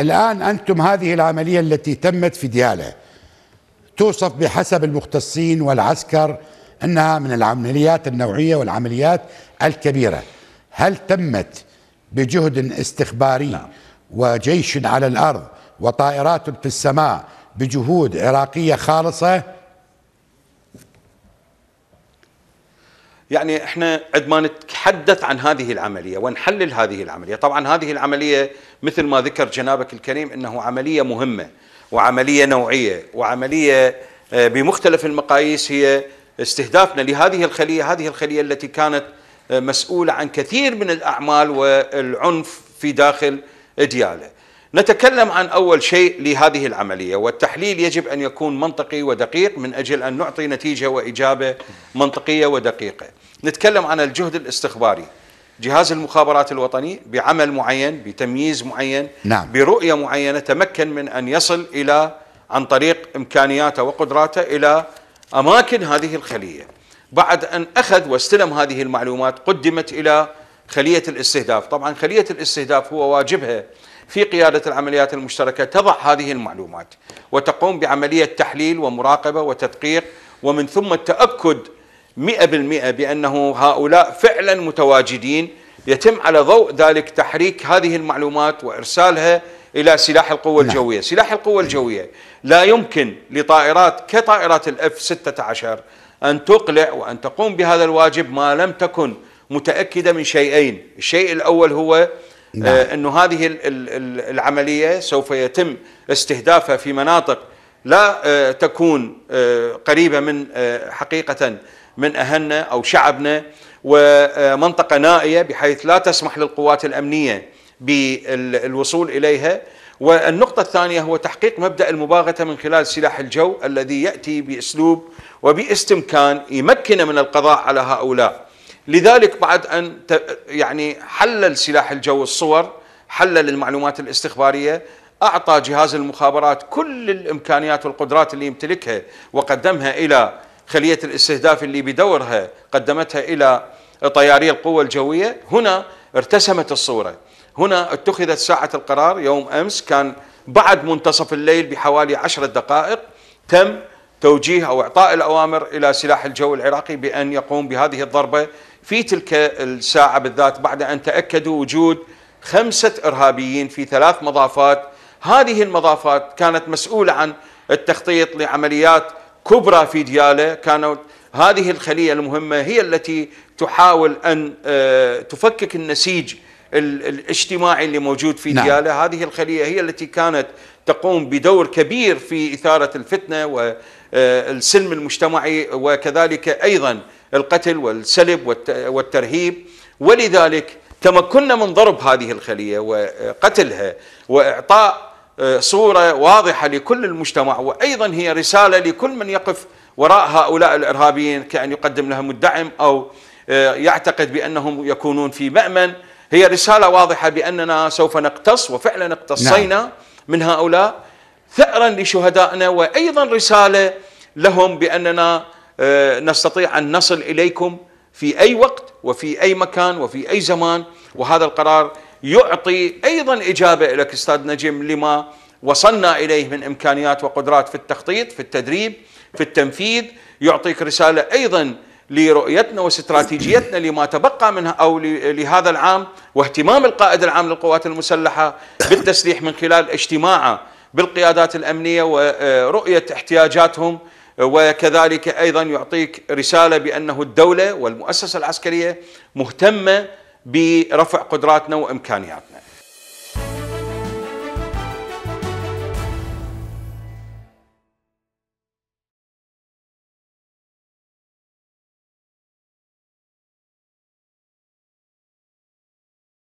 الآن أنتم هذه العملية التي تمت في ديالة توصف بحسب المختصين والعسكر أنها من العمليات النوعية والعمليات الكبيرة هل تمت بجهد استخباري نعم. وجيش على الأرض وطائرات في السماء بجهود عراقية خالصة يعني احنا عندما نتحدث عن هذه العمليه ونحلل هذه العمليه، طبعا هذه العمليه مثل ما ذكر جنابك الكريم انه عمليه مهمه وعمليه نوعيه وعمليه آه، بمختلف المقاييس هي استهدافنا لهذه الخليه، هذه الخليه التي كانت آه، مسؤوله عن كثير من الاعمال والعنف في داخل دياله. نتكلم عن أول شيء لهذه العملية والتحليل يجب أن يكون منطقي ودقيق من أجل أن نعطي نتيجة وإجابة منطقية ودقيقة نتكلم عن الجهد الاستخباري جهاز المخابرات الوطني بعمل معين بتمييز معين نعم. برؤية معينة تمكن من أن يصل إلى عن طريق إمكانياته وقدراته إلى أماكن هذه الخلية بعد أن أخذ واستلم هذه المعلومات قدمت إلى خلية الاستهداف طبعا خلية الاستهداف هو واجبها في قيادة العمليات المشتركة تضع هذه المعلومات وتقوم بعملية تحليل ومراقبة وتدقيق ومن ثم التأكد 100% بأنه هؤلاء فعلا متواجدين يتم على ضوء ذلك تحريك هذه المعلومات وإرسالها إلى سلاح القوة نعم. الجوية سلاح القوة الجوية لا يمكن لطائرات كطائرات الأف 16 أن تقلع وأن تقوم بهذا الواجب ما لم تكن متأكدة من شيئين الشيء الأول هو نعم. آه، انه هذه العمليه سوف يتم استهدافها في مناطق لا آه، تكون آه، قريبه من حقيقه من اهلنا او شعبنا ومنطقه نائيه بحيث لا تسمح للقوات الامنيه بالوصول اليها والنقطة الثانية هو تحقيق مبدأ المباغتة من خلال سلاح الجو الذي يأتي بأسلوب وباستمكان يمكن من القضاء على هؤلاء لذلك بعد ان يعني حلل سلاح الجو الصور، حلل المعلومات الاستخباريه، اعطى جهاز المخابرات كل الامكانيات والقدرات اللي يمتلكها وقدمها الى خليه الاستهداف اللي بدورها قدمتها الى طياري القوه الجويه، هنا ارتسمت الصوره، هنا اتخذت ساعه القرار يوم امس كان بعد منتصف الليل بحوالي عشر دقائق تم توجيه أو إعطاء الأوامر إلى سلاح الجو العراقي بأن يقوم بهذه الضربة في تلك الساعة بالذات بعد أن تأكدوا وجود خمسة إرهابيين في ثلاث مضافات هذه المضافات كانت مسؤولة عن التخطيط لعمليات كبرى في دياله، كانت هذه الخلية المهمة هي التي تحاول أن آه، تفكك النسيج الاجتماعي اللي موجود في نعم. هذه الخلية هي التي كانت تقوم بدور كبير في إثارة الفتنة والسلم آه، المجتمعي وكذلك أيضا القتل والسلب والترهيب ولذلك تمكنا من ضرب هذه الخلية وقتلها وإعطاء آه، صورة واضحة لكل المجتمع وأيضا هي رسالة لكل من يقف وراء هؤلاء الإرهابيين كأن يقدم لهم الدعم أو آه، يعتقد بأنهم يكونون في مأمن هي رسالة واضحة بأننا سوف نقتص وفعلا اقتصينا نعم. من هؤلاء ثأرا لشهدائنا وأيضا رسالة لهم بأننا آه، نستطيع أن نصل إليكم في أي وقت وفي أي مكان وفي أي زمان وهذا القرار يعطي أيضا إجابة لك أستاذ نجم لما وصلنا إليه من إمكانيات وقدرات في التخطيط في التدريب في التنفيذ يعطيك رسالة أيضا لرؤيتنا واستراتيجيتنا لما تبقى منها او لهذا العام واهتمام القائد العام للقوات المسلحه بالتسليح من خلال اجتماعه بالقيادات الامنيه ورؤيه احتياجاتهم وكذلك ايضا يعطيك رساله بانه الدوله والمؤسسه العسكريه مهتمه برفع قدراتنا وامكانياتنا.